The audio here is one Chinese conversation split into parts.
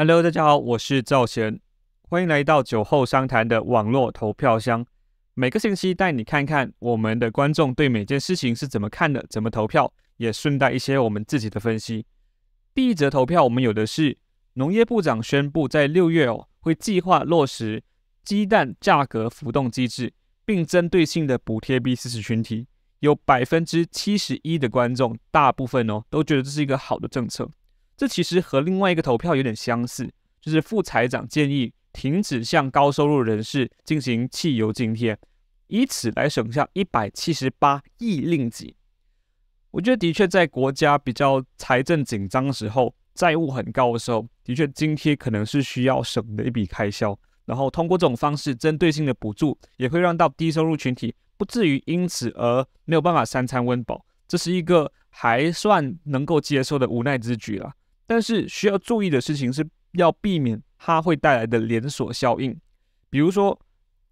Hello，大家好，我是赵贤，欢迎来到酒后商谈的网络投票箱。每个星期带你看看我们的观众对每件事情是怎么看的，怎么投票，也顺带一些我们自己的分析。第一则投票，我们有的是农业部长宣布在六月哦会计划落实鸡蛋价格浮动机制，并针对性的补贴 B 四十群体。有百分之七十一的观众，大部分哦都觉得这是一个好的政策。这其实和另外一个投票有点相似，就是副财长建议停止向高收入人士进行汽油津贴，以此来省下一百七十八亿令吉。我觉得的确在国家比较财政紧张时候、债务很高的时候，的确津贴可能是需要省的一笔开销。然后通过这种方式针对性的补助，也会让到低收入群体不至于因此而没有办法三餐温饱。这是一个还算能够接受的无奈之举了。但是需要注意的事情是要避免它会带来的连锁效应。比如说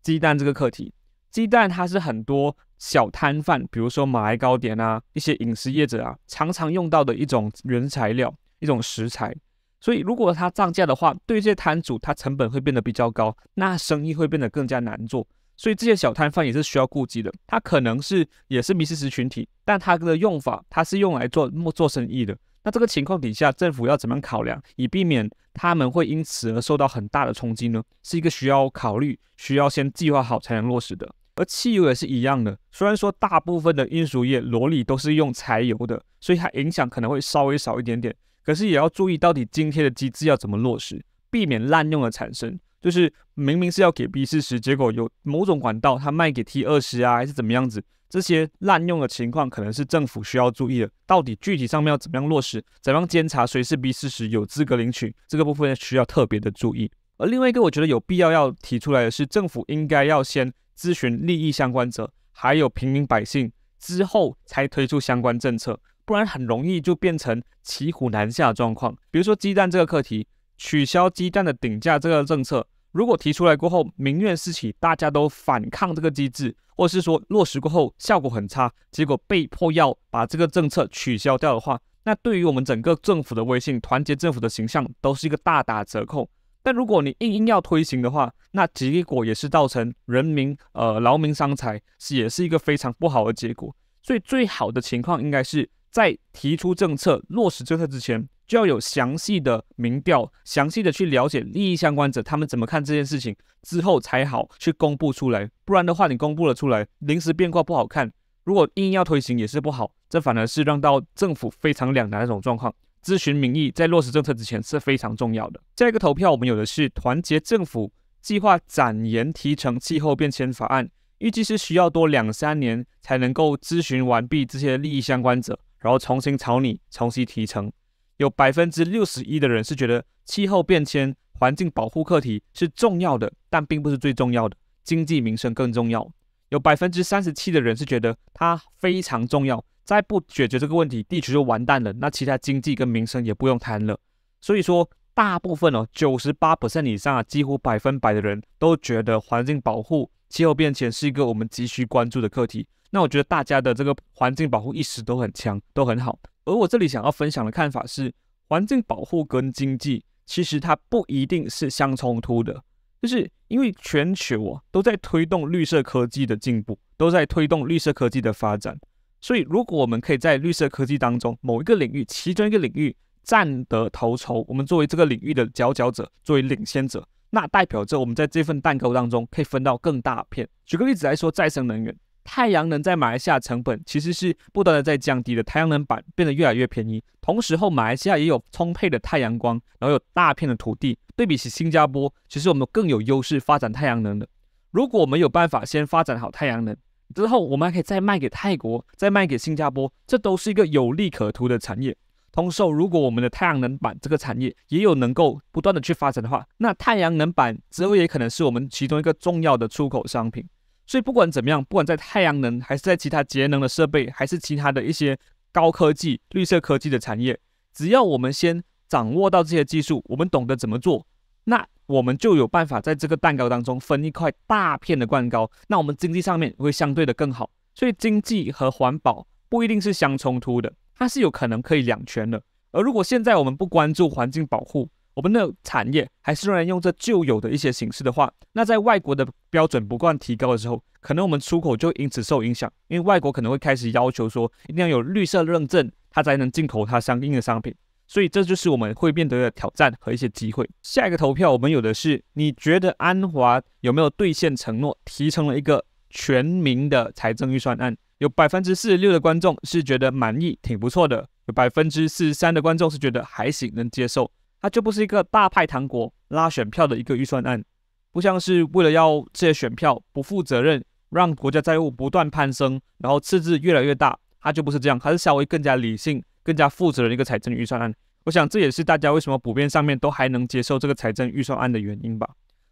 鸡蛋这个课题，鸡蛋它是很多小摊贩，比如说马来糕点啊、一些饮食业者啊，常常用到的一种原材料、一种食材。所以如果它涨价的话，对这些摊主，它成本会变得比较高，那生意会变得更加难做。所以这些小摊贩也是需要顾及的。它可能是也是迷失食群体，但它的用法，它是用来做做生意的。那这个情况底下，政府要怎么样考量，以避免他们会因此而受到很大的冲击呢？是一个需要考虑、需要先计划好才能落实的。而汽油也是一样的，虽然说大部分的运输业、罗里都是用柴油的，所以它影响可能会稍微少一点点，可是也要注意到底津贴的机制要怎么落实，避免滥用的产生。就是明明是要给 B 四十，结果有某种管道它卖给 T 二十啊，还是怎么样子？这些滥用的情况可能是政府需要注意的。到底具体上面要怎么样落实，怎样监察谁是 B 四十有资格领取，这个部分需要特别的注意。而另外一个我觉得有必要要提出来的是，政府应该要先咨询利益相关者，还有平民百姓之后才推出相关政策，不然很容易就变成骑虎难下的状况。比如说鸡蛋这个课题。取消鸡蛋的顶价这个政策，如果提出来过后，民怨四起，大家都反抗这个机制，或是说落实过后效果很差，结果被迫要把这个政策取消掉的话，那对于我们整个政府的威信、团结政府的形象都是一个大打折扣。但如果你硬硬要推行的话，那结果也是造成人民呃劳民伤财，也是一个非常不好的结果。所以最好的情况应该是在提出政策、落实政策之前。就要有详细的民调，详细的去了解利益相关者他们怎么看这件事情之后才好去公布出来，不然的话你公布了出来临时变卦不好看。如果硬要推行也是不好，这反而是让到政府非常两难那种状况。咨询民意在落实政策之前是非常重要的。下一个投票我们有的是团结政府计划展延提成气候变迁法案，预计是需要多两三年才能够咨询完毕这些利益相关者，然后重新草拟，重新提成。有百分之六十一的人是觉得气候变迁、环境保护课题是重要的，但并不是最重要的，经济民生更重要。有百分之三十七的人是觉得它非常重要，再不解决这个问题，地球就完蛋了，那其他经济跟民生也不用谈了。所以说，大部分哦，九十八以上，几乎百分百的人都觉得环境保护、气候变迁是一个我们急需关注的课题。那我觉得大家的这个环境保护意识都很强，都很好。而我这里想要分享的看法是，环境保护跟经济其实它不一定是相冲突的，就是因为全球都在推动绿色科技的进步，都在推动绿色科技的发展，所以如果我们可以在绿色科技当中某一个领域，其中一个领域占得头筹，我们作为这个领域的佼佼者，作为领先者，那代表着我们在这份蛋糕当中可以分到更大片。举个例子来说，再生能源。太阳能在马来西亚成本其实是不断的在降低的，太阳能板变得越来越便宜。同时，后马来西亚也有充沛的太阳光，然后有大片的土地。对比起新加坡，其实我们更有优势发展太阳能的。如果我们有办法先发展好太阳能，之后我们还可以再卖给泰国，再卖给新加坡，这都是一个有利可图的产业。同时，如果我们的太阳能板这个产业也有能够不断的去发展的话，那太阳能板之后也可能是我们其中一个重要的出口商品。所以不管怎么样，不管在太阳能还是在其他节能的设备，还是其他的一些高科技、绿色科技的产业，只要我们先掌握到这些技术，我们懂得怎么做，那我们就有办法在这个蛋糕当中分一块大片的蛋糕。那我们经济上面会相对的更好。所以经济和环保不一定是相冲突的，它是有可能可以两全的。而如果现在我们不关注环境保护，我们的产业还是仍然用这旧有的一些形式的话，那在外国的标准不断提高的时候，可能我们出口就因此受影响，因为外国可能会开始要求说一定要有绿色认证，它才能进口它相应的商品。所以这就是我们会变得挑战和一些机会。下一个投票，我们有的是你觉得安华有没有兑现承诺，提成了一个全民的财政预算案？有百分之四十六的观众是觉得满意，挺不错的；有百分之四十三的观众是觉得还行，能接受。它就不是一个大派糖果拉选票的一个预算案，不像是为了要这些选票不负责任，让国家债务不断攀升，然后赤字越来越大，它就不是这样，它是稍微更加理性、更加负责任的一个财政预算案。我想这也是大家为什么普遍上面都还能接受这个财政预算案的原因吧。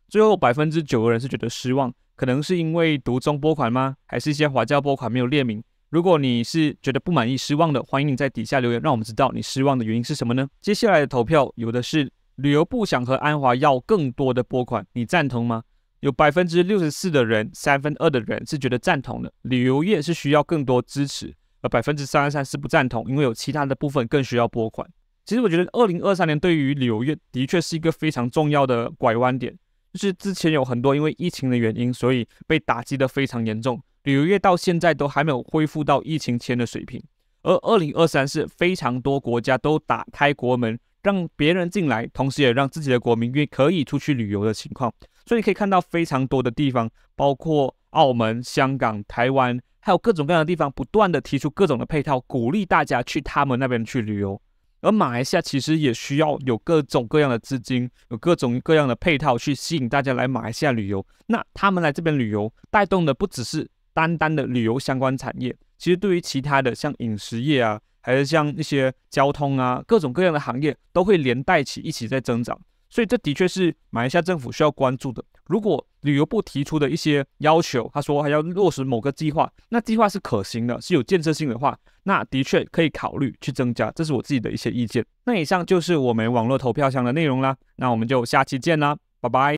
最后百分之九的人是觉得失望，可能是因为独中拨款吗？还是一些华侨拨款没有列明？如果你是觉得不满意、失望的，欢迎你在底下留言，让我们知道你失望的原因是什么呢？接下来的投票，有的是旅游部想和安华要更多的拨款，你赞同吗？有百分之六十四的人，三分二的人是觉得赞同的，旅游业是需要更多支持，而百分之三十三是不赞同，因为有其他的部分更需要拨款。其实我觉得，二零二三年对于旅游业的确是一个非常重要的拐弯点，就是之前有很多因为疫情的原因，所以被打击得非常严重。旅游业到现在都还没有恢复到疫情前的水平，而二零二三是非常多国家都打开国门，让别人进来，同时也让自己的国民约可以出去旅游的情况，所以可以看到非常多的地方，包括澳门、香港、台湾，还有各种各样的地方，不断的提出各种的配套，鼓励大家去他们那边去旅游。而马来西亚其实也需要有各种各样的资金，有各种各样的配套去吸引大家来马来西亚旅游。那他们来这边旅游，带动的不只是单单的旅游相关产业，其实对于其他的像饮食业啊，还是像一些交通啊，各种各样的行业都会连带起一起在增长，所以这的确是马来西亚政府需要关注的。如果旅游部提出的一些要求，他说还要落实某个计划，那计划是可行的，是有建设性的话，那的确可以考虑去增加，这是我自己的一些意见。那以上就是我们网络投票箱的内容啦，那我们就下期见啦，拜拜。